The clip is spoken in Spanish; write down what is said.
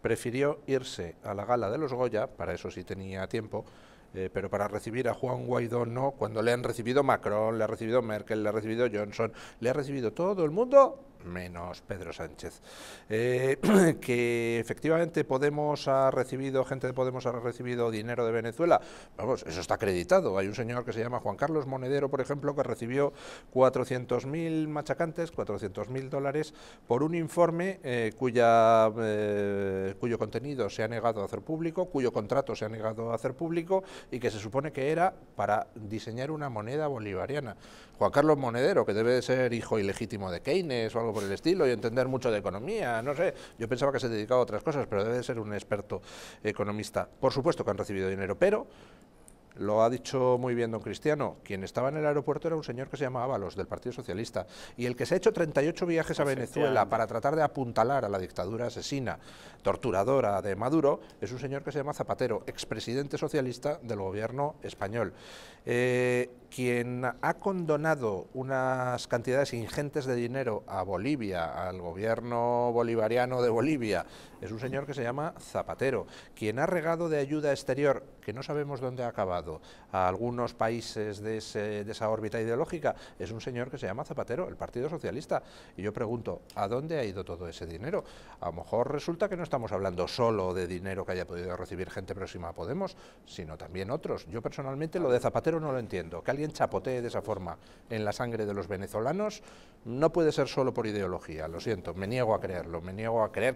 prefirió irse a la gala de los Goya, para eso sí tenía tiempo, eh, pero para recibir a Juan Guaidó no, cuando le han recibido Macron, le ha recibido Merkel, le ha recibido Johnson, le ha recibido todo el mundo, menos Pedro Sánchez. Eh, que efectivamente Podemos ha recibido, gente de Podemos ha recibido dinero de Venezuela, vamos, eso está acreditado. Hay un señor que se llama Juan Carlos Monedero, por ejemplo, que recibió 400.000 machacantes, 400.000 dólares, por un informe eh, cuya, eh, cuyo contenido se ha negado a hacer público, cuyo contrato se ha negado a hacer público y que se supone que era para diseñar una moneda bolivariana. Juan Carlos Monedero, que debe de ser hijo ilegítimo de Keynes o algo por el estilo y entender mucho de economía, no sé. Yo pensaba que se dedicaba a otras cosas, pero debe ser un experto economista. Por supuesto que han recibido dinero, pero lo ha dicho muy bien don Cristiano, quien estaba en el aeropuerto era un señor que se llamaba los del Partido Socialista, y el que se ha hecho 38 viajes a Venezuela para tratar de apuntalar a la dictadura asesina, torturadora de Maduro, es un señor que se llama Zapatero, expresidente socialista del gobierno español. Eh, quien ha condonado unas cantidades ingentes de dinero a Bolivia, al gobierno bolivariano de Bolivia, es un señor que se llama Zapatero, quien ha regado de ayuda exterior, que no sabemos dónde ha acabado, a algunos países de, esa órbita ideológica, es un señor que se llama Zapatero, el Partido Socialista. Y yo pregunto, ¿a dónde ha ido todo ese dinero? A lo mejor resulta que no estamos hablando solo de dinero que haya podido recibir gente próxima a Podemos, sino también otros. Yo personalmente lo de Zapatero no lo entiendo chapotee de esa forma en la sangre de los venezolanos, no puede ser solo por ideología, lo siento, me niego a creerlo, me niego a creer